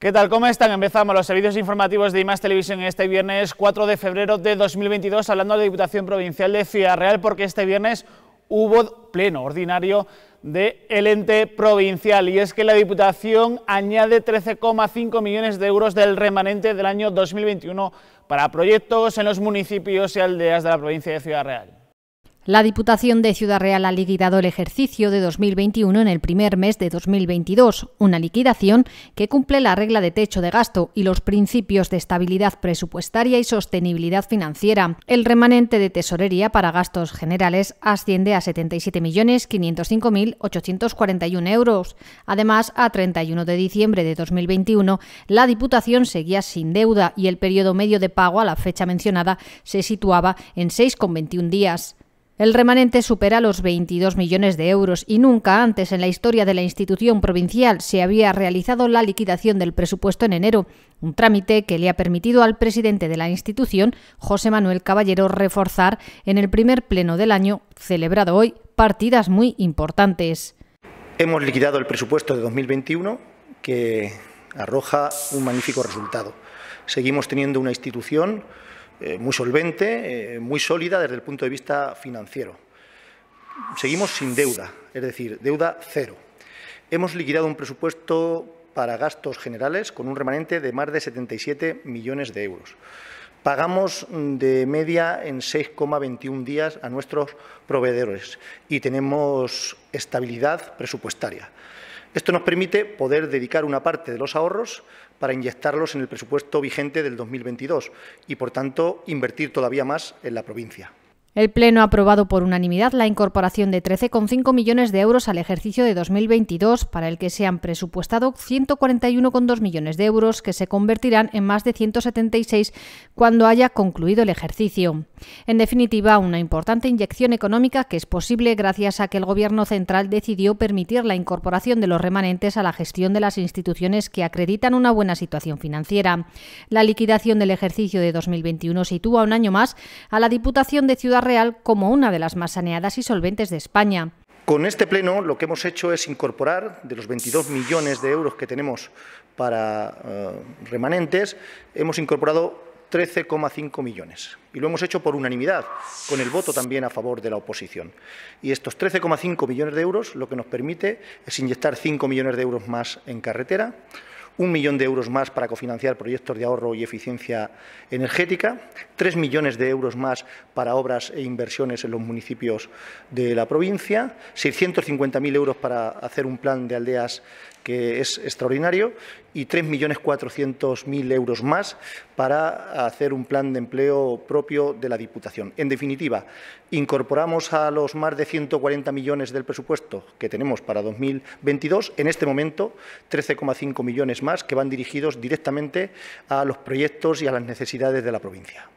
¿Qué tal? ¿Cómo están? Empezamos los servicios informativos de IMAS Televisión este viernes 4 de febrero de 2022 hablando de la Diputación Provincial de Ciudad Real porque este viernes hubo pleno ordinario de ente provincial y es que la Diputación añade 13,5 millones de euros del remanente del año 2021 para proyectos en los municipios y aldeas de la provincia de Ciudad Real. La Diputación de Ciudad Real ha liquidado el ejercicio de 2021 en el primer mes de 2022, una liquidación que cumple la regla de techo de gasto y los principios de estabilidad presupuestaria y sostenibilidad financiera. El remanente de tesorería para gastos generales asciende a 77.505.841 euros. Además, a 31 de diciembre de 2021, la Diputación seguía sin deuda y el periodo medio de pago a la fecha mencionada se situaba en 6,21 días. El remanente supera los 22 millones de euros y nunca antes en la historia de la institución provincial se había realizado la liquidación del presupuesto en enero, un trámite que le ha permitido al presidente de la institución, José Manuel Caballero, reforzar en el primer pleno del año, celebrado hoy, partidas muy importantes. Hemos liquidado el presupuesto de 2021 que arroja un magnífico resultado. Seguimos teniendo una institución eh, muy solvente, eh, muy sólida desde el punto de vista financiero. Seguimos sin deuda, es decir, deuda cero. Hemos liquidado un presupuesto para gastos generales con un remanente de más de 77 millones de euros. Pagamos de media en 6,21 días a nuestros proveedores y tenemos estabilidad presupuestaria. Esto nos permite poder dedicar una parte de los ahorros para inyectarlos en el presupuesto vigente del 2022 y, por tanto, invertir todavía más en la provincia. El Pleno ha aprobado por unanimidad la incorporación de 13,5 millones de euros al ejercicio de 2022, para el que se han presupuestado 141,2 millones de euros, que se convertirán en más de 176 cuando haya concluido el ejercicio. En definitiva, una importante inyección económica que es posible gracias a que el Gobierno central decidió permitir la incorporación de los remanentes a la gestión de las instituciones que acreditan una buena situación financiera. La liquidación del ejercicio de 2021 sitúa un año más a la Diputación de Ciudad Real como una de las más saneadas y solventes de España. Con este pleno lo que hemos hecho es incorporar de los 22 millones de euros que tenemos para eh, remanentes, hemos incorporado 13,5 millones. Y lo hemos hecho por unanimidad, con el voto también a favor de la oposición. Y estos 13,5 millones de euros lo que nos permite es inyectar 5 millones de euros más en carretera, un millón de euros más para cofinanciar proyectos de ahorro y eficiencia energética, tres millones de euros más para obras e inversiones en los municipios de la provincia, 650.000 euros para hacer un plan de aldeas que es extraordinario y 3.400.000 euros más para hacer un plan de empleo propio de la Diputación. En definitiva, incorporamos a los más de 140 millones del presupuesto que tenemos para 2022, en este momento 13,5 millones más que van dirigidos directamente a los proyectos y a las necesidades de la provincia.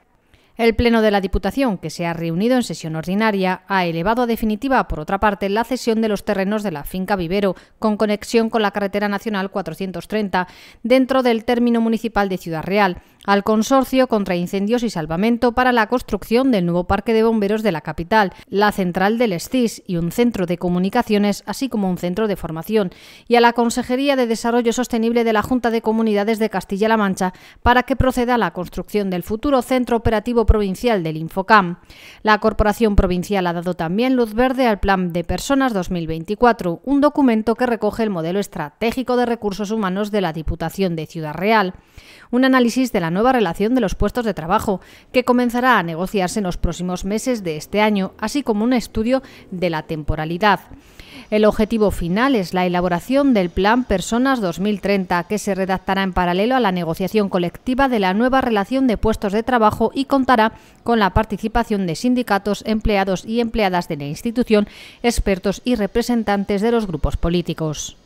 El Pleno de la Diputación, que se ha reunido en sesión ordinaria, ha elevado a definitiva, por otra parte, la cesión de los terrenos de la finca Vivero, con conexión con la Carretera Nacional 430, dentro del término municipal de Ciudad Real al Consorcio contra Incendios y Salvamento para la construcción del nuevo parque de bomberos de la capital, la central del Estis y un centro de comunicaciones, así como un centro de formación, y a la Consejería de Desarrollo Sostenible de la Junta de Comunidades de Castilla-La Mancha para que proceda a la construcción del futuro centro operativo provincial del Infocam. La Corporación Provincial ha dado también luz verde al Plan de Personas 2024, un documento que recoge el modelo estratégico de recursos humanos de la Diputación de Ciudad Real. Un análisis de la nueva relación de los puestos de trabajo, que comenzará a negociarse en los próximos meses de este año, así como un estudio de la temporalidad. El objetivo final es la elaboración del Plan Personas 2030, que se redactará en paralelo a la negociación colectiva de la nueva relación de puestos de trabajo y contará con la participación de sindicatos, empleados y empleadas de la institución, expertos y representantes de los grupos políticos.